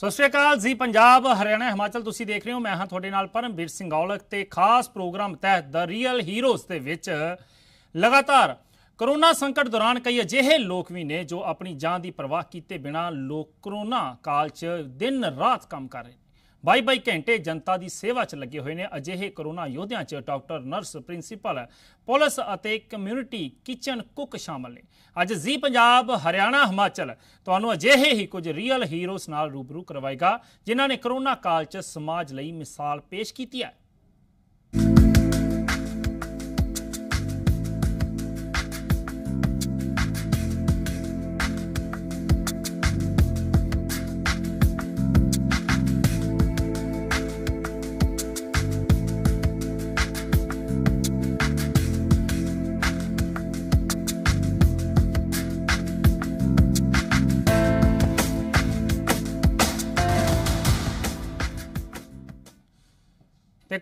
ਸਤਿ ਸ਼੍ਰੀ ਅਕਾਲ ਜੀ ਪੰਜਾਬ ਹਰਿਆਣਾ ਹਿਮਾਚਲ ਤੁਸੀਂ ਦੇਖ ਰਹੇ ਹੋ ਮੈਂ ਹਾਂ ਤੁਹਾਡੇ ਨਾਲ ਪਰਮਵੀਰ ਸਿੰਘ ਔਲਖ ਤੇ ਖਾਸ ਪ੍ਰੋਗਰਾਮ ਤਹਿਤ ਦ ਰੀਅਲ ਹੀਰੋਜ਼ ਦੇ ਵਿੱਚ ਲਗਾਤਾਰ ਕਰੋਨਾ ਸੰਕਟ ਦੌਰਾਨ ਕਈ ਅਜਿਹੇ ਲੋਕ ਵੀ ਨੇ ਜੋ ਆਪਣੀ ਜਾਨ ਦੀ ਪਰਵਾਹ ਕੀਤੇ ਬਿਨਾ ਲੋਕ ਕਰੋਨਾ ਕਾਲ 'ਚ ਦਿਨ ਰਾਤ ਕੰਮ ਕਰ ਰਹੇ ਨੇ ਬਾਈ ਬਾਈ ਘੰਟੇ ਜਨਤਾ ਦੀ ਸੇਵਾ 'ਚ ਲੱਗੇ ਹੋਏ ਨੇ ਅਜਿਹੇ ਕਰੋਨਾ ਯੋਧਿਆਂ 'ਚ ਡਾਕਟਰ ਨਰਸ ਪ੍ਰਿੰਸੀਪਲ ਪੁਲਿਸ ਅਤੇ ਕਮਿਊਨਿਟੀ ਕਿਚਨ ਕੁੱਕ ਸ਼ਾਮਲ ਨੇ ਅੱਜ ਜ਼ੀ ਪੰਜਾਬ ਹਰਿਆਣਾ ਹਿਮਾਚਲ ਤੁਹਾਨੂੰ ਅਜਿਹੇ ਹੀ ਕੁਝ ਰੀਅਲ ਹੀਰੋਸ ਨਾਲ ਰੂਬਰੂ ਕਰਵਾਏਗਾ ਜਿਨ੍ਹਾਂ ਨੇ ਕਰੋਨਾ ਕਾਲ 'ਚ ਸਮਾਜ ਲਈ ਮਿਸਾਲ ਪੇਸ਼ ਕੀਤੀ ਹੈ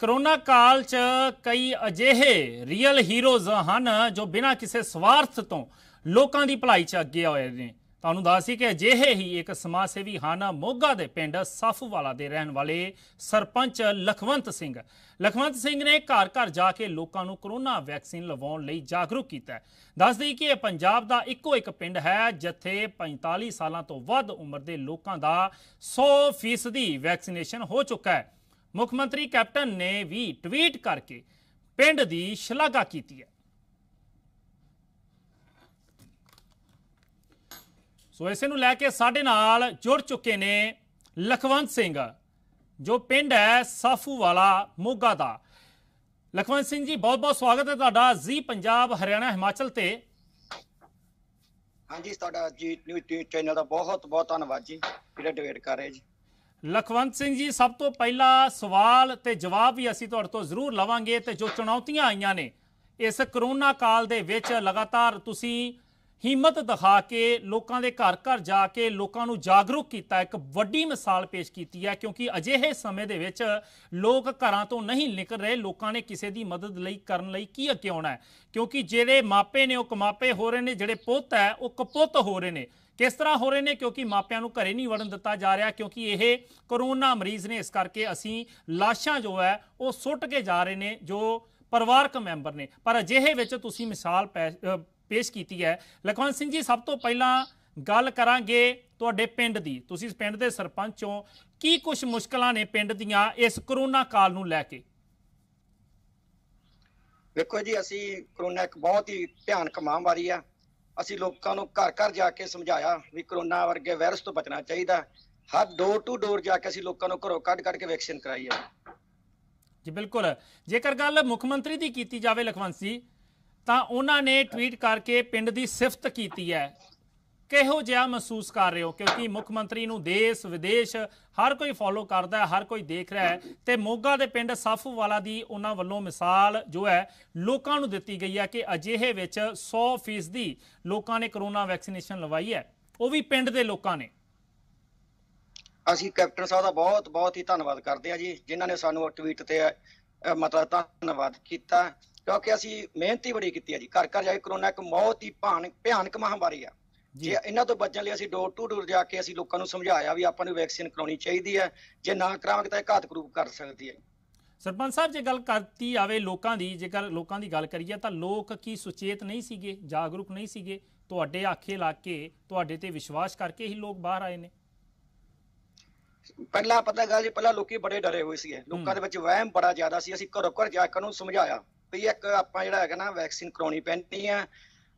ਕਰੋਨਾ ਕਾਲ 'ਚ ਕਈ ਅਜਿਹੇ ਰੀਅਲ ਹੀਰੋਜ਼ ਹਨ ਜੋ ਬਿਨਾ ਕਿਸੇ ਸਵਾਰਥ ਤੋਂ ਲੋਕਾਂ ਦੀ ਭਲਾਈ 'ਚ ਅੱਗੇ ਆਏ ਨੇ ਤੁਹਾਨੂੰ ਸੀ ਕਿ ਅਜਿਹੇ ਹੀ ਇੱਕ ਸਮਾਜ ਸੇਵੀ ਹਨ ਮੋਗਾ ਦੇ ਪਿੰਡ ਸਫਵਾਲਾ ਦੇ ਰਹਿਣ ਵਾਲੇ ਸਰਪੰਚ ਲਖਵੰਤ ਸਿੰਘ ਲਖਵੰਤ ਸਿੰਘ ਨੇ ਘਰ ਘਰ ਜਾ ਕੇ ਲੋਕਾਂ ਨੂੰ ਕਰੋਨਾ ਵੈਕਸੀਨ ਲਵਾਉਣ ਲਈ ਜਾਗਰੂਕ ਕੀਤਾ ਦਈ ਕਿ ਇਹ ਪੰਜਾਬ ਦਾ ਇੱਕੋ ਇੱਕ ਪਿੰਡ ਹੈ ਜਿੱਥੇ 45 ਸਾਲਾਂ ਤੋਂ ਵੱਧ ਉਮਰ ਦੇ ਲੋਕਾਂ ਦਾ 100% ਵੈਕਸੀਨੇਸ਼ਨ ਹੋ ਚੁੱਕਾ ਹੈ ਮੁੱਖ ਮੰਤਰੀ ਕੈਪਟਨ ਨੇ ਵੀ ਟਵੀਟ ਕਰਕੇ ਪਿੰਡ ਦੀ ਸ਼ਲਾਘਾ ਕੀਤੀ ਹੈ ਸੋ ਇਸ ਨੂੰ ਲੈ ਕੇ ਸਾਡੇ ਨਾਲ ਜੁੜ ਚੁੱਕੇ ਨੇ ਲਖਵੰਤ ਸਿੰਘ ਜੋ ਪਿੰਡ ਹੈ ਸਾਫੂ ਵਾਲਾ ਮੋਗਾ ਦਾ ਲਖਵੰਤ ਸਿੰਘ ਜੀ ਬਹੁਤ ਬਹੁਤ ਸਵਾਗਤ ਹੈ ਤੁਹਾਡਾ ਜੀ ਪੰਜਾਬ ਹਰਿਆਣਾ ਹਿਮਾਚਲ ਤੇ ਹਾਂਜੀ ਤੁਹਾਡਾ ਜੀ ਨਿਊਜ਼ ਚੈਨਲ ਦਾ ਬਹੁਤ ਬਹੁਤ ਧੰਨਵਾਦ ਜੀ ਜਿਹੜਾ ਡਿਬੇਟ ਕਰ ਰਹੇ ਜੀ ਲਖਵੰਤ ਸਿੰਘ ਜੀ ਸਭ ਤੋਂ ਪਹਿਲਾ ਸਵਾਲ ਤੇ ਜਵਾਬ ਵੀ ਅਸੀਂ ਤੁਹਾਡੇ ਤੋਂ ਜ਼ਰੂਰ ਲਵਾਂਗੇ ਤੇ ਜੋ ਚੁਣੌਤੀਆਂ ਆਈਆਂ ਨੇ ਇਸ ਕਰੋਨਾ ਕਾਲ ਦੇ ਵਿੱਚ ਲਗਾਤਾਰ ਤੁਸੀਂ ਹਿੰਮਤ ਦਿਖਾ ਕੇ ਲੋਕਾਂ ਦੇ ਘਰ ਘਰ ਜਾ ਕੇ ਲੋਕਾਂ ਨੂੰ ਜਾਗਰੂਕ ਕੀਤਾ ਇੱਕ ਵੱਡੀ ਮਿਸਾਲ ਪੇਸ਼ ਕੀਤੀ ਹੈ ਕਿਉਂਕਿ ਅਜਿਹੇ ਸਮੇਂ ਦੇ ਵਿੱਚ ਲੋਕ ਘਰਾਂ ਤੋਂ ਨਹੀਂ ਨਿਕਲ ਰਹੇ ਲੋਕਾਂ ਨੇ ਕਿਸੇ ਦੀ ਮਦਦ ਲਈ ਕਰਨ ਲਈ ਕੀ ਅੱਗੇ ਆਉਣਾ ਹੈ ਕਿਉਂਕਿ ਜਿਹੜੇ ਮਾਪੇ ਨੇ ਉਹ ਕਮਾਪੇ ਹੋ ਰਹੇ ਨੇ ਜਿਹੜੇ ਪੁੱਤ ਹੈ ਉਹ ਕਪੁੱਤ ਹੋ ਰਹੇ ਨੇ ਕਿਸ ਤਰ੍ਹਾਂ ਹੋ ਰਹੇ ਨੇ ਕਿਉਂਕਿ ਮਾਪਿਆਂ ਨੂੰ ਘਰੇ ਨਹੀਂ ਵੜਨ ਦਿੱਤਾ ਜਾ ਰਿਹਾ ਕਿਉਂਕਿ ਇਹ ਕਰੋਨਾ ਮਰੀਜ਼ ਨੇ ਇਸ ਕਰਕੇ ਅਸੀਂ ਲਾਸ਼ਾਂ ਜੋ ਹੈ ਉਹ ਸੁੱਟ ਕੇ ਜਾ ਰਹੇ ਨੇ ਜੋ ਪਰਿਵਾਰਕ ਮੈਂਬਰ ਨੇ ਪਰ ਅਜਿਹੇ ਵਿੱਚ ਤੁਸੀਂ ਮਿਸਾਲ ਪੇਸ਼ ਕੀਤੀ ਹੈ ਲਖਵੰਤ ਸਿੰਘ ਜੀ ਸਭ ਤੋਂ ਪਹਿਲਾਂ ਗੱਲ ਕਰਾਂਗੇ ਤੁਹਾਡੇ ਪਿੰਡ ਦੀ ਤੁਸੀਂ ਇਸ ਪਿੰਡ ਦੇ ਸਰਪੰਚ ਹੋ ਕੀ ਕੁਝ ਮੁਸ਼ਕਲਾਂ ਨੇ ਪਿੰਡ ਦੀਆਂ ਇਸ ਕਰੋਨਾ ਕਾਲ ਨੂੰ ਲੈ ਕੇ ਦੇਖੋ ਜੀ ਅਸੀਂ ਕਰੋਨਾ ਇੱਕ ਬਹੁਤ ਹੀ ਭਿਆਨਕ ਮਹਾਮਾਰੀ ਆ ਅਸੀਂ ਲੋਕਾਂ ਨੂੰ ਘਰ ਘਰ ਜਾ ਕੇ ਸਮਝਾਇਆ ਵੀ ਕਰੋਨਾ ਵਰਗੇ ਵਾਇਰਸ ਤੋਂ ਬਚਣਾ ਚਾਹੀਦਾ ਹਰ ਡੋਰ ਟੂ ਡੋਰ ਜਾ ਕੇ ਅਸੀਂ ਲੋਕਾਂ ਨੂੰ ਘਰੋਂ ਕੱਢ ਕੱਢ ਕੇ ਵੈਕਸੀਨ ਕਰਾਈ ਆ ਜੀ ਬਿਲਕੁਲ ਜੇਕਰ ਗੱਲ ਮੁੱਖ ਮੰਤਰੀ ਦੀ ਕੀਤੀ ਜਾਵੇ ਲਖਵੰਤ ਸਿੰਘ ਤਾਂ ਉਹਨਾਂ ਨੇ ਟਵੀਟ ਕਰਕੇ ਪਿੰਡ ਦੀ ਸਿਫਤ ਕੀਤੀ ਹੈ ਕਿਹੋ ਜਿਹਾ ਮਹਿਸੂਸ ਕਰ ਰਹੇ ਹੋ ਕਿਉਂਕਿ ਮੁੱਖ ਮੰਤਰੀ ਨੂੰ ਦੇਸ਼ ਵਿਦੇਸ਼ ਹਰ ਕੋਈ ਫੋਲੋ ਕਰਦਾ ਹੈ ਹਰ ਕੋਈ ਦੇਖ ਰਿਹਾ ਹੈ ਤੇ ਮੋਗਾ ਦੇ ਪਿੰਡ ਸਾਫੂ ਵਾਲਾ ਦੀ ਉਹਨਾਂ ਵੱਲੋਂ ਮਿਸਾਲ ਜੋ ਹੈ ਲੋਕਾਂ ਨੂੰ ਦਿੱਤੀ ਗਈ ਹੈ ਕਿ ਅਜਿਹੇ ਵਿੱਚ 100% ਦੀ ਲੋਕਾਂ ਨੇ ਕਰੋਨਾ ਵੈਕਸੀਨੇਸ਼ਨ ਲਵਾਈ ਹੈ ਉਹ ਵੀ ਪਿੰਡ ਦੇ ਲੋਕਾਂ ਨੇ ਅਸੀਂ ਕੈਪਟਨ ਸਾਹਿਬ ਦਾ ਬਹੁਤ ਬਹੁਤ ਹੀ ਧੰਨਵਾਦ ਕਰਦੇ ਆ ਜੀ ਜਿਨ੍ਹਾਂ ਨੇ ਸਾਨੂੰ ਟਵੀਟ ਤੇ ਮਤਲਬ ਧੰਨਵਾਦ ਕੀਤਾ ਕਿਉਂਕਿ ਅਸੀਂ ਮਿਹਨਤ ਹੀ ਬੜੀ ਕੀਤੀ ਹੈ ਜੀ ਘਰ ਘਰ ਜਾ ਕੇ ਕਰੋਨਾ ਇੱਕ ਮੌਤ ਹੀ ਭਾਨ ਭਿਆਨਕ ਮਹਾਮਾਰੀ ਆ ਜੇ ਇਹਨਾਂ ਤੋਂ ਬਚਣ ਲਈ ਅਸੀਂ ਡੋਰ ਟੂ ਡੋਰ ਜਾ ਕੇ ਅਸੀਂ ਲੋਕਾਂ ਨੂੰ ਸਮਝਾਇਆ ਵੀ ਆਪਾਂ ਨੂੰ ਵੈਕਸੀਨ ਕਰਾਉਣੀ ਚਾਹੀਦੀ ਹੈ ਜੇ ਨਾ ਕਰਾਵਾਂਗੇ ਤਾਂ ਇਹ ਘਾਤਕ ਰੂਪ ਕਰ ਸਕਦੀ ਹੈ ਸਰਪੰਚ ਸਾਹਿਬ ਜੇ ਗੱਲ ਕਰਤੀ ਆਵੇ ਲੋਕਾਂ ਦੀ ਜੇਕਰ ਲੋਕਾਂ ਦੀ ਗੱਲ ਕਰੀਏ ਤਾਂ ਲੋਕ ਕੀ ਸੁਚੇਤ ਨਹੀਂ ਸੀਗੇ ਜਾਗਰੂਕ ਨਹੀਂ ਸੀਗੇ ਤੁਹਾਡੇ ਆਖੇ ਲਾ ਕੇ ਤੁਹਾਡੇ ਤੇ ਵਿਸ਼ਵਾਸ ਕਰਕੇ ਹੀ ਲੋਕ ਬਾਹਰ ਆਏ ਨੇ ਪਹਿਲਾਂ ਪਤਾ ਗੱਲ ਜੀ ਪਹਿਲਾਂ ਲੋਕੀ ਬੜੇ ਡਰੇ ਹੋਏ ਸੀ ਲੋਕਾਂ ਦੇ ਵਿੱਚ ਵਹਿਮ ਬੜਾ ਜ਼ਿਆਦਾ ਸੀ ਅਸੀਂ ਘਰੋਂ ਘਰ ਜਾ ਕੇ ਉਹਨੂੰ ਸਮਝਾਇਆ ਵੀ ਇੱਕ ਆਪਾਂ ਜਿਹੜਾ ਹੈਗਾ ਨਾ ਵੈਕਸੀਨ ਕਰਾਉਣੀ ਪੈਣੀ ਆ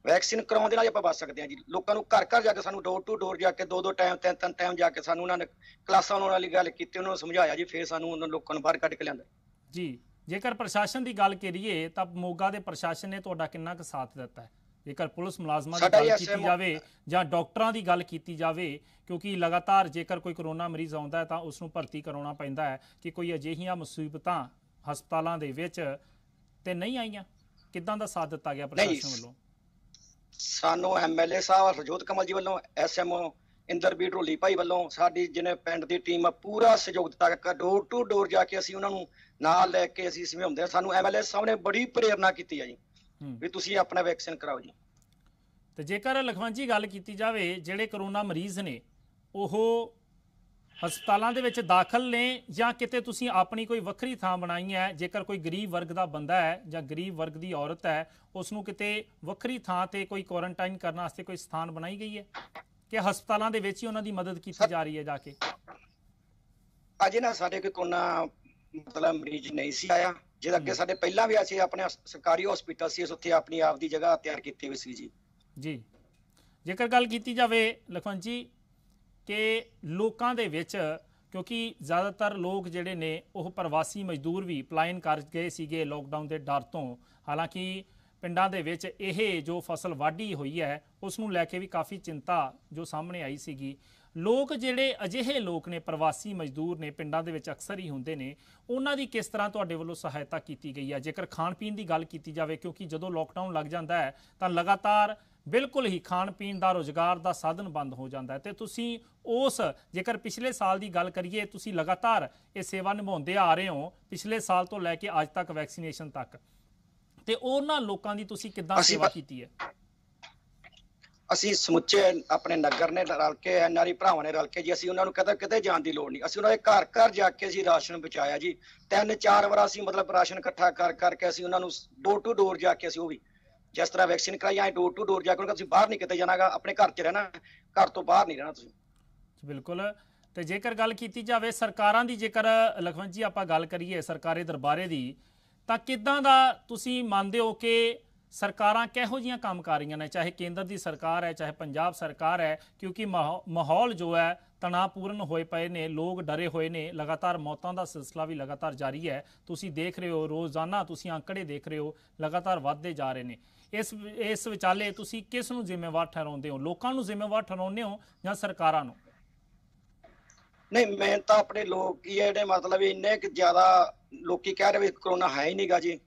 ਵੈਕਸੀਨ ਕਰਾਉਣ ਦੇ ਨਾਲ ਆਪਾਂ ਬਚ ਸਕਦੇ ਆ ਜੀ ਲੋਕਾਂ ਨੂੰ ਘਰ ਘਰ ਜਾ ਕੇ ਸਾਨੂੰ ਡੋਰ ਟੂ ਡੋਰ ਜਾ ਕੇ ਦੋ ਦੋ ਟਾਈਮ ਤਿੰਨ ਤਿੰਨ ਟਾਈਮ ਜਾ ਕੇ ਸਾਨੂੰ ਉਹਨਾਂ ਨੇ ਕਲਾਸਾਂ ਉਹਨਾਂ ਵਾਲੀ ਗੱਲ ਕੀਤੀ ਉਹਨਾਂ ਨੂੰ ਸਮਝਾਇਆ ਜੀ ਫਿਰ ਸਾਨੂੰ ਉਹਨਾਂ ਲੋਕਾਂ ਨੂੰ ਬਾਹਰ ਕੱਢ ਕੇ ਲਿਆਂਦਾ ਜੀ ਜੇਕਰ ਪ੍ਰਸ਼ਾਸਨ ਦੀ ਗੱਲ ਕਰੀਏ ਤਾਂ ਮੋਗਾ ਦੇ ਪ੍ਰਸ਼ਾਸਨ ਨੇ ਤੁਹਾਡਾ ਕਿੰਨਾ ਕੁ ਸਾਥ ਦਿੱਤਾ ਹੈ ਜੇਕਰ ਪੁਲਿਸ ਮੁਲਾਜ਼ਮਾਂ ਦੀ ਗੱਲ ਕੀਤੀ ਜਾਵੇ ਜਾਂ ਡਾਕਟਰਾਂ ਦੀ ਗੱਲ ਕੀਤੀ ਜਾਵੇ ਕਿਉਂਕਿ ਲਗਾਤਾਰ ਜੇਕਰ ਕੋਈ ਕਰੋਨਾ ਮਰੀਜ਼ ਆਉਂਦਾ ਹੈ ਤਾਂ ਉਸ ਨੂੰ ਭਰਤੀ ਕਰਾਉਣਾ ਪੈਂਦਾ ਹੈ ਕਿ ਕੋਈ ਅਜਿਹੀਆਂ ਮੁਸੀਬਤਾਂ ਹਸਪਤਾਲਾਂ ਦੇ ਵਿੱਚ ਤੇ ਨਹੀਂ ਆਈਆਂ ਕਿੱਦਾਂ ਦਾ ਸਾਥ ਦਿੱਤਾ ਗਿਆ ਪ੍ਰਸ਼ਾਸਨ ਵੱਲੋਂ ਸਾਨੂੰ ਐਮਐਲਏ ਸਾਹਿਬ ਸਜੋਤ ਕਮਲ ਜੀ ਵੱਲੋਂ ਐਸਐਮਓ ਇੰਦਰਬੀਰ ਢੋਲੀ ਭਾਈ ਵੱਲੋਂ ਸਾਡੀ ਜਿਹਨੇ ਪਿੰਡ ਦੀ ਟੀਮ ਆ ਪੂਰਾ ਸਹਿਯੋਗ ਦਿੱਤਾ ਡੋਰ ਟੂ ਡੋਰ ਜਾ ਕੇ ਅਸੀਂ ਉਹਨਾਂ ਨੂੰ ਨਾਲ ਲੈ ਕੇ ਅਸੀਂ ਸਮਝਾਉਂਦੇ ਸਾਨੂੰ ਐਮਐਲਏ ਸਾਹਿਬ ਨੇ ਬੜੀ ਪ੍ਰੇਰਣਾ ਕੀਤੀ ਆ ਜੀ ਵੀ ਤੁਸੀਂ ਆਪਣਾ ਵੈਕਸੀਨ ਕਰਾਓ ਜੀ ਤੇ ਜੇਕਰ ਲਖਵੰਤ ਜੀ ਗੱਲ ਕੀਤੀ ਜਾਵੇ ਜਿਹੜੇ ਕਰੋਨਾ ਮਰੀਜ਼ ਨੇ ਉਹ ਹਸਪਤਾਲਾਂ ਦੇ ਵਿੱਚ ਦਾਖਲ ਨੇ ਜਾਂ ਕਿਤੇ ਤੁਸੀਂ ਆਪਣੀ ਕੋਈ ਵੱਖਰੀ ਥਾਂ ਬਣਾਈ ਹੈ ਜੇਕਰ ਕੋਈ ਗਰੀਬ ਵਰਗ ਦਾ ਬੰਦਾ ਹੈ ਜਾਂ ਗਰੀਬ ਵਰਗ ਦੀ ਔਰਤ ਹੈ ਉਸ ਨੂੰ ਕਿਤੇ ਵੱਖਰੀ ਥਾਂ ਤੇ ਕੋਈ ਕੁਆਰੰਟਾਈਨ ਕਰਨ ਵਾਸਤੇ ਕੋਈ ਸਥਾਨ ਬਣਾਈ ਗਈ ਹੈ ਕਿ ਹਸਪਤਾਲਾਂ ਦੇ ਵਿੱਚ ਹੀ ਉਹਨਾਂ ਦੀ ਮਦਦ ਕੀਤੀ ਜਾ ਰਹੀ ਹੈ ਜਾ ਕੇ ਅਜੇ ਨਾ ਸਾਡੇ ਕੋਈ ਕੋਨਾ ਮਤਲਬ ਮਰੀਜ਼ ਨਹੀਂ ਸੀ ਆਇਆ ਜਿਹਦਾ ਅੱਗੇ ਸਾਡੇ ਪਹਿਲਾਂ ਵੀ ਅਸੀਂ ਆਪਣੇ ਸਰਕਾਰੀ ਹਸਪੀਟਲ ਸੀ ਉੱਥੇ ਆਪਣੀ ਆਪ ਦੀ ਜਗ੍ਹਾ ਤਿਆਰ ਕੀਤੀ ਹੋਈ ਸੀ ਜੀ ਜੀ ਜੇਕਰ ਗੱਲ ਕੀਤੀ ਜਾਵੇ ਲਖਵੰਤ ਜੀ ਕਿ ਲੋਕਾਂ ਦੇ ਵਿੱਚ ਕਿਉਂਕਿ ਜ਼ਿਆਦਾਤਰ ਲੋਕ ਜਿਹੜੇ ਨੇ ਉਹ ਪ੍ਰਵਾਸੀ ਮਜ਼ਦੂਰ ਵੀ ਪਲਾਇਨ ਕਰ ਗਏ ਸੀਗੇ ਲੋਕਡਾਊਨ ਦੇ ਡਰ ਤੋਂ ਹਾਲਾਂਕਿ ਪਿੰਡਾਂ ਦੇ ਵਿੱਚ ਇਹ ਜੋ ਫਸਲ ਵਾਢੀ ਹੋਈ ਹੈ ਉਸ ਨੂੰ ਲੈ ਕੇ ਵੀ ਕਾਫੀ ਚਿੰਤਾ ਜੋ ਸਾਹਮਣੇ ਆਈ ਸੀਗੀ ਲੋਕ ਜਿਹੜੇ ਅਜਿਹੇ ਲੋਕ ਨੇ ਪ੍ਰਵਾਸੀ ਮਜ਼ਦੂਰ ਨੇ ਪਿੰਡਾਂ ਦੇ ਵਿੱਚ ਅਕਸਰ ਹੀ ਹੁੰਦੇ ਨੇ ਉਹਨਾਂ ਦੀ ਕਿਸ ਤਰ੍ਹਾਂ ਤੁਹਾਡੇ ਵੱਲੋਂ ਸਹਾਇਤਾ ਕੀਤੀ ਗਈ ਹੈ ਜੇਕਰ ਖਾਣ ਪੀਣ ਦੀ ਗੱਲ ਕੀਤੀ ਜਾਵੇ ਕਿਉਂਕਿ ਜਦੋਂ ਲੋਕਡਾਊਨ ਲੱਗ ਜਾਂਦਾ ਹੈ ਤਾਂ ਲਗਾਤਾਰ ਬਿਲਕੁਲ ਹੀ ਖਾਣ ਪੀਣ ਦਾ ਰੋਜ਼ਗਾਰ ਦਾ ਸਾਧਨ ਬੰਦ ਹੋ ਜਾਂਦਾ ਹੈ ਤੇ ਤੁਸੀਂ ਉਸ ਜੇਕਰ ਪਿਛਲੇ ਸਾਲ ਦੀ ਗੱਲ ਕਰੀਏ ਤੁਸੀਂ ਲਗਾਤਾਰ ਇਹ ਸੇਵਾ ਨਿਭਾਉਂਦੇ ਆ ਰਹੇ ਹੋ ਪਿਛਲੇ ਸਾਲ ਤੋਂ ਲੈ ਕੇ ਅੱਜ ਤੱਕ ਵੈਕਸੀਨੇਸ਼ਨ ਤੱਕ ਤੇ ਉਹਨਾਂ ਲੋਕਾਂ ਦੀ ਤੁਸੀਂ ਕਿੱਦਾਂ ਸੇਵਾ ਕੀਤੀ ਹੈ ਅਸੀਂ ਸਮੁੱਚੇ ਆਪਣੇ ਨਗਰ ਨੇ ਰਲ ਕੇ ਐਨਆਰਈ ਭਰਾਵਾਂ ਨੇ ਰਲ ਕੇ ਜੀ ਅਸੀਂ ਉਹਨਾਂ ਨੂੰ ਕਦੇ ਕਿਤੇ ਜਾਣ ਦੀ ਲੋੜ ਨਹੀਂ ਅਸੀਂ ਉਹਨਾਂ ਦੇ ਘਰ ਘਰ ਜਾ ਕੇ ਅਸੀਂ ਰਾਸ਼ਨ ਪਹੁੰਚਾਇਆ ਜੀ ਤਿੰਨ ਚਾਰ ਵਾਰ ਅਸੀਂ ਮਤਲਬ ਰਾਸ਼ਨ ਇਕੱਠਾ ਕਰ ਕਰਕੇ ਅਸੀਂ ਉਹਨਾਂ ਨੂੰ ਡੋਰ ਟੂ ਡੋਰ ਜਾ ਕੇ ਅਸੀਂ ਉਹ ਵੀ ਜਿਸ ਤਰ੍ਹਾਂ ਵੈਕਸੀਨ ਕਰਾਈਆਂ ਐ ਡੋਰ ਟੂ ਡੋਰ ਜਾ ਕੇ ਤੁਸੀਂ ਬਾਹਰ ਨਹੀਂ ਕਿਤੇ ਜਾਣਾਗਾ ਆਪਣੇ ਘਰ 'ਚ ਰਹਿਣਾ ਘਰ ਤੋਂ ਬਾਹਰ ਨਹੀਂ ਰਹਿਣਾ ਤੁਸੀਂ ਬਿਲਕੁਲ ਤੇ ਜੇਕਰ ਗੱਲ ਕੀਤੀ ਜਾਵੇ ਸਰਕਾਰਾਂ ਦੀ ਜੇਕਰ ਲਖਵੰਤ ਜੀ ਆਪਾਂ ਗੱਲ ਕਰੀਏ ਸਰਕਾਰੀ ਦਰਬਾਰੇ ਦੀ ਤਾਂ ਕਿਦਾਂ ਦਾ ਤੁਸੀਂ ਮੰਨਦੇ ਹੋ ਕਿ ਸਰਕਾਰਾਂ ਕਿਹੋ ਜੀਆਂ ਕੰਮ ਕਰ ਰਹੀਆਂ ਨੇ ਚਾਹੇ ਕੇਂਦਰ ਦੀ ਸਰਕਾਰ ਹੈ ਚਾਹੇ ਪੰਜਾਬ ਸਰਕਾਰ ਹੈ ਕਿਉਂਕਿ ਮਾਹੌਲ ਜੋ ਹੈ ਤਣਾਪੂਰਨ ਹੋਏ ਪਏ ਨੇ ਲੋਕ ਡਰੇ ਹੋਏ ਨੇ ਲਗਾਤਾਰ ਮੌਤਾਂ ਦਾ ਸਿਲਸਿਲਾ ਵੀ ਲਗਾਤਾਰ ਜਾਰੀ ਹੈ ਤੁਸੀਂ ਦੇਖ ਰਹੇ ਹੋ ਰੋਜ਼ਾਨਾ ਤੁਸੀਂ ਅੰਕੜੇ ਦੇਖ ਰਹੇ ਹੋ ਲਗਾਤਾਰ ਵਧਦੇ ਜਾ ਰਹੇ ਨੇ ਇਸ ਇਸ ਵਿਚਾਲੇ ਤੁਸੀਂ ਕਿਸ ਨੂੰ ਜ਼ਿੰਮੇਵਾਰ ਠਹਿਰਾਉਂਦੇ ਹੋ ਲੋਕਾਂ ਨੂੰ ਜ਼ਿੰਮੇਵਾਰ ਠਹਿਰਾਉਂਦੇ ਹੋ ਜਾਂ ਸਰਕਾਰਾਂ ਨੂੰ ਨਹੀਂ ਮੈਂ ਤਾਂ ਆਪਣੇ ਲੋਕ ਹੀ ਜਿਹੜੇ ਮਤਲਬ ਇੰਨੇ ਕਿ ਜ਼ਿਆਦਾ ਲੋਕੀ ਕਹਿ ਰਹੇ ਵੀ ਕਰੋਨਾ ਹੈ ਹੀ ਨਹੀਂਗਾ ਜੀ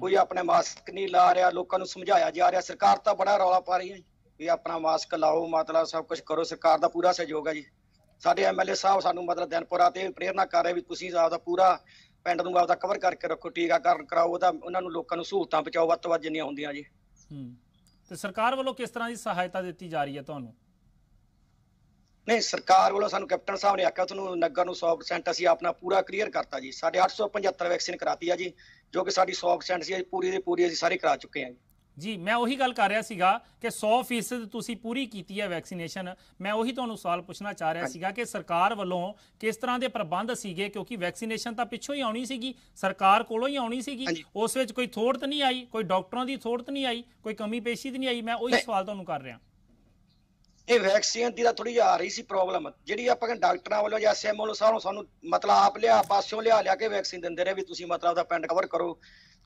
ਕੋਈ ਆਪਣੇ ਮਾਸਕ ਨਹੀਂ ਲਾ ਰਿਹਾ ਲੋਕਾਂ ਨੂੰ ਸਮਝਾਇਆ ਜਾ ਰਿਹਾ ਸਰਕਾਰ ਤਾਂ ਬੜਾ ਰੌਲਾ ਪਾ ਰਹੀ ਹੈ ਵੀ ਆਪਣਾ ਮਾਸਕ ਲਾਓ ਮਤਲਬ ਸਭ ਕੁਝ ਕਰੋ ਸਰਕਾਰ ਦਾ ਪੂਰਾ ਸਹਿਯੋਗ ਹੈ ਜੀ ਸਾਡੇ ਐਮਐਲਏ ਸਾਹਿਬ ਸਾਨੂੰ ਮਤਲਬ ਦਿਨਪੁਰਾ ਤੇ ਪ੍ਰੇਰਣਾ ਕਰ ਰਹੇ ਵੀ ਤੁਸੀਂ ਆਪ ਦਾ ਪੂਰਾ ਪਿੰਡ ਨੂੰ ਆਪ ਦਾ ਕਵਰ ਕਰਕੇ ਰੱਖੋ ਟੀਕਾਕਰਨ ਕਰਾਓ ਉਹਦਾ ਉਹਨਾਂ ਨੂੰ ਲੋਕਾਂ ਨੂੰ ਸਹੂਲਤਾਂ ਪਹੁੰਚਾਓ ਵੱਤ ਵੱਜ ਜਿੰਨੀਆਂ ਹੁੰਦੀਆਂ ਜੀ ਹੂੰ ਤੇ ਸਰਕਾਰ ਵੱਲੋਂ ਕਿਸ ਤਰ੍ਹਾਂ ਦੀ ਸਹਾਇਤਾ ਦਿੱਤੀ ਜਾ ਰਹੀ ਹੈ ਤੁਹਾਨੂੰ ਨਹੀਂ ਸਰਕਾਰ ਵੱਲੋਂ ਸਾਨੂੰ ਕੈਪਟਨ ਸਾਹਿਬ ਨੇ ਆਖਿਆ ਤੁਹਾਨੂੰ ਨਗਰ ਨੂੰ 100% ਅਸੀਂ ਆਪਣਾ ਪੂਰਾ ਕਲੀਅਰ ਕਰਤਾ ਜੀ ਸਾਡੇ 875 ਵੈਕਸੀਨ ਕਰਾਤੀ ਆ ਜੀ ਜੋ ਕਿ ਸਾਡੀ 100% ਸੀ ਪੂਰੀ ਦੀ ਪੂਰੀ ਅਸੀਂ ਸਾਰੇ ਕਰਾ ਚੁੱਕੇ ਆ ਜੀ ਜੀ ਮੈਂ ਉਹੀ ਗੱਲ ਕਰ ਰਿਹਾ ਸੀਗਾ ਕਿ 100% ਤੁਸੀਂ ਪੂਰੀ ਕੀਤੀ ਹੈ ਵੈਕਸੀਨੇਸ਼ਨ ਮੈਂ ਉਹੀ ਤੁਹਾਨੂੰ ਸਵਾਲ ਪੁੱਛਣਾ ਚਾਹ ਰਿਹਾ ਸੀਗਾ ਕਿ ਸਰਕਾਰ ਵੱਲੋਂ ਕਿਸ ਤਰ੍ਹਾਂ ਦੇ ਪ੍ਰਬੰਧ ਸੀਗੇ ਕਿਉਂਕਿ ਵੈਕਸੀਨੇਸ਼ਨ ਤਾਂ ਪਿੱਛੋਂ ਹੀ ਆਉਣੀ ਸੀਗੀ ਸਰਕਾਰ ਕੋਲੋਂ ਹੀ ਆਉਣੀ ਸੀਗੀ ਉਸ ਵਿੱਚ ਕੋਈ ਥੋੜਤ ਨਹੀਂ ਆਈ ਕੋਈ ਡਾਕਟਰਾਂ ਦੀ ਥੋੜਤ ਨਹੀਂ ਆਈ ਕੋਈ ਕਮੀ ਪੇਸ਼ੀ ਨਹੀਂ ਆਈ ਮੈਂ ਉਹੀ ਸਵਾਲ ਤੁਹਾਨੂੰ ਕਰ ਰਿਹਾ ਇਹ ਵੈਕਸੀਨ ਦੀ ਤਾਂ ਥੋੜੀ ਜਿਹੀ ਆ ਰਹੀ ਸੀ ਪ੍ਰੋਬਲਮ ਜਿਹੜੀ ਆਪਾਂ ਕਹਿੰਦੇ ਡਾਕਟਰਾਂ ਵੱਲੋਂ ਜਾਂ ਐਸਐਮਓ ਵੱਲੋਂ ਸਾਰੋਂ ਸਾਨੂੰ ਮਤਲਬ ਆਪ ਲਿਆ ਪਾਸਿਓਂ ਲਿਆ ਲਿਆ ਕੇ ਵੈਕਸੀਨ ਦਿੰਦੇ ਰਹੇ ਵੀ ਤੁਸੀਂ ਮਤਲਬ ਦਾ ਪਿੰਡ ਕਵਰ ਕਰੋ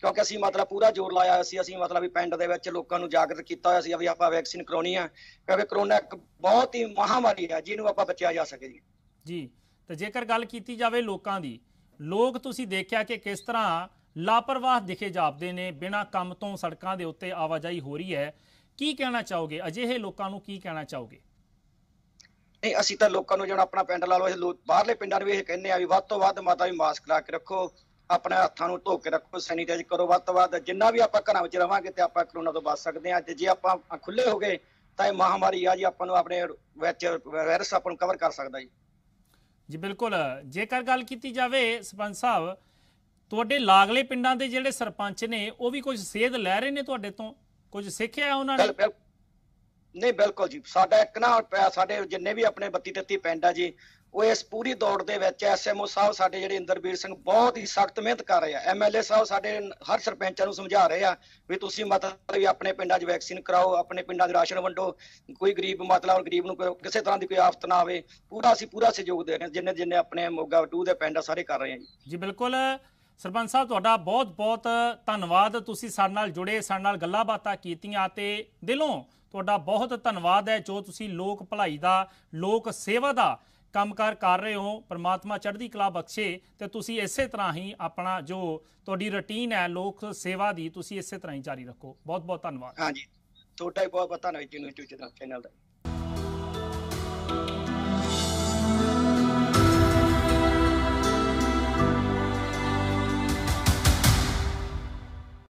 ਕਿਉਂਕਿ ਅਸੀਂ ਮਤਲਬ ਪੂਰਾ ਜ਼ੋਰ ਲਾਇਆ ਸੀ ਅਸੀਂ ਮਤਲਬ ਵੀ ਪਿੰਡ ਦੇ ਵਿੱਚ ਲੋਕਾਂ ਨੂੰ ਜਾਗਰਤ ਕੀਤਾ ਹੋਇਆ ਸੀ ਵੀ ਆਪਾਂ ਵੈਕਸੀਨ ਕਰਾਉਣੀ ਆ ਕਿਉਂਕਿ ਕਰੋਨਾ ਇੱਕ ਬਹੁਤ ਹੀ ਮਹਾਮਾਰੀ ਆ ਜਿਹਨੂੰ ਆਪਾਂ ਬਚਿਆ ਜਾ ਸਕੇ ਜੀ ਜੀ ਤਾਂ ਜੇਕਰ ਗੱਲ ਕੀਤੀ ਜਾਵੇ ਲੋਕਾਂ ਦੀ ਲੋਕ ਤੁਸੀਂ ਦੇਖਿਆ ਕਿ ਕਿਸ ਤਰ੍ਹਾਂ ਲਾਪਰਵਾਹ ਦਿਖੇ ਜਾਪਦੇ ਨੇ ਬਿਨਾਂ ਕੰਮ ਤੋਂ ਸੜਕਾਂ ਦੇ ਉੱਤੇ ਆਵਾਜਾਈ ਹੋ ਰਹੀ ਹੈ ਕੀ ਕਹਿਣਾ ਚਾਹੋਗੇ ਅਜਿਹੇ ਲੋਕਾਂ ਨੂੰ ਕੀ ਕਹਿਣਾ ਚਾਹੋਗੇ ਨਹੀਂ ਅਸੀਂ ਤਾਂ ਲੋਕਾਂ ਨੂੰ ਜਿਹੜਾ ਆਪਣਾ ਪਿੰਡ ਲਾ ਲਓ ਬਾਹਰਲੇ ਪਿੰਡਾਂ ਨੂੰ ਵੀ ਇਹ ਕਹਿੰਦੇ ਆ ਵੀ ਵੱਧ ਤੋਂ ਵੱਧ ਮਾਤਾ ਵੀ ਮਾਸਕ ਲਾ ਕੇ ਰੱਖੋ ਆਪਣੇ ਹੱਥਾਂ ਨੂੰ ਧੋ ਕੇ ਰੱਖੋ ਸੈਨੀਟਾਈਜ਼ ਕਰੋ ਵੱਧ ਤੋਂ ਵੱਧ ਜਿੰਨਾ ਵੀ ਆਪਾਂ ਘਰਾਂ ਵਿੱਚ ਰਵਾਂਗੇ ਤੇ ਆਪਾਂ ਕਰੋਨਾ ਤੋਂ ਬਚ ਸਕਦੇ ਆ ਤੇ ਜੇ ਆਪਾਂ ਖੁੱਲੇ ਹੋ ਗਏ ਤਾਂ ਇਹ ਮਹਾਮਾਰੀ ਆ ਜੀ ਆਪਾਂ ਨੂੰ ਆਪਣੇ ਵਿੱਚ ਵਾਇਰਸ ਆਪਾਂ ਨੂੰ ਕਵਰ ਕਰ ਸਕਦਾ ਜੀ ਜੀ ਬਿਲਕੁਲ ਜੇਕਰ ਗੱਲ ਕੀਤੀ ਜਾਵੇ ਸਰਪੰਚ ਸਾਹਿਬ ਤੁਹਾਡੇ ਲਾਗਲੇ ਪਿੰਡਾਂ ਦੇ ਜਿਹੜੇ ਸਰਪੰਚ ਨੇ ਉਹ ਵੀ ਕੁਝ ਸੇਧ ਲੈ ਰਹੇ ਨੇ ਤੁਹਾਡੇ ਤੋਂ ਕੁਝ ਸਿੱਖਿਆ ਉਹਨਾਂ ਨੇ ਨਹੀਂ ਬਿਲਕੁਲ ਜੀ ਸਾਡਾ ਇੱਕ ਨਾ ਸਾਡੇ ਜਿੰਨੇ ਵੀ ਆਪਣੇ 32 33 ਪਿੰਡ ਆ ਜੀ ਉਹ ਇਸ ਪੂਰੀ ਦੌੜ ਦੇ ਵਿੱਚ ਐਸਐਮਓ ਸਾਹਿਬ ਸਾਡੇ ਜਿਹੜੇ ਇੰਦਰਵੀਰ ਸਿੰਘ ਬਹੁਤ ਹੀ ਸਖਤ ਮਿਹਨਤ ਕਰ ਰਹੇ ਆ ਐਮਐਲਏ ਸਾਹਿਬ ਸਾਡੇ ਹਰ ਸਰਪੰਚਾਂ ਨੂੰ ਸਮਝਾ ਰਹੇ ਆ ਵੀ ਤੁਸੀਂ ਮਤਲਬ ਵੀ ਆਪਣੇ ਪਿੰਡਾਂ 'ਚ ਵੈਕਸੀਨ ਕਰਾਓ ਆਪਣੇ ਪਿੰਡਾਂ 'ਚ ਰਾਸ਼ਨ ਵੰਡੋ ਕੋਈ ਗਰੀਬ ਮਤਲਬ ਗਰੀਬ ਨੂੰ ਕਿਸੇ ਤਰ੍ਹਾਂ ਦੀ ਕੋਈ ਆਫਤ ਨਾ ਆਵੇ ਪੂਰਾ ਅਸੀਂ ਪੂਰਾ ਸਹਿਯੋਗ ਦੇ ਰਹੇ ਜਿੰਨੇ ਜਿੰਨੇ ਆਪਣੇ ਮੋਗਾ 2 ਦੇ ਪਿੰਡ ਸਾਰੇ ਕਰ ਰਹੇ ਆ ਜੀ ਜੀ ਬਿਲਕੁਲ ਸਰਪੰਚ ਸਾਹਿਬ ਤੁਹਾਡਾ ਬਹੁਤ-ਬਹੁਤ ਧੰਨਵਾਦ ਤੁਸੀਂ ਸਾਡੇ ਨਾਲ ਜੁੜੇ ਸਾਡੇ ਨਾਲ ਗੱਲਾਂ ਬਾਤਾਂ ਕੀਤੀਆਂ ਤੇ ਦਿਲੋਂ ਤੁਹਾਡਾ ਬਹੁਤ ਧੰਨਵਾਦ ਹੈ ਜੋ ਤੁਸੀਂ ਲੋਕ ਭਲਾਈ ਦਾ ਲੋਕ ਸੇਵਾ ਦਾ ਕੰਮਕਾਰ ਕਰ ਰਹੇ ਹੋ ਪ੍ਰਮਾਤਮਾ ਚੜ੍ਹਦੀ ਕਲਾ ਬਖਸ਼ੇ ਤੇ ਤੁਸੀਂ ਇਸੇ ਤਰ੍ਹਾਂ ਹੀ ਆਪਣਾ ਜੋ ਤੁਹਾਡੀ ਰੁਟੀਨ ਹੈ ਲੋਕ ਸੇਵਾ ਦੀ ਤੁਸੀਂ ਇਸੇ ਤਰ੍ਹਾਂ ਹੀ ਜਾਰੀ ਰੱਖੋ ਬਹੁਤ ਬਹੁਤ ਧੰਨਵਾਦ ਹਾਂਜੀ ਤੁਹਾਡਾ ਬਹੁਤ ਬਹੁਤ ਧੰਨਵਾਦ ਜੀ ਨੂੰ ਚੈਨਲ ਦਾ